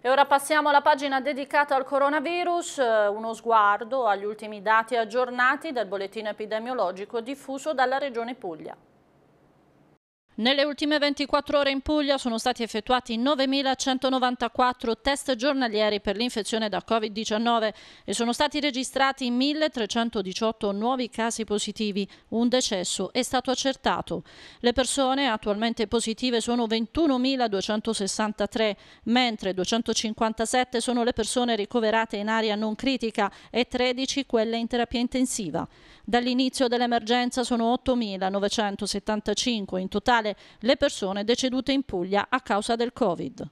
E ora passiamo alla pagina dedicata al coronavirus, eh, uno sguardo agli ultimi dati aggiornati del bollettino epidemiologico diffuso dalla Regione Puglia. Nelle ultime 24 ore in Puglia sono stati effettuati 9.194 test giornalieri per l'infezione da Covid-19 e sono stati registrati 1.318 nuovi casi positivi, un decesso è stato accertato. Le persone attualmente positive sono 21.263, mentre 257 sono le persone ricoverate in area non critica e 13 quelle in terapia intensiva. Dall'inizio dell'emergenza sono 8.975 in totale le persone decedute in Puglia a causa del Covid.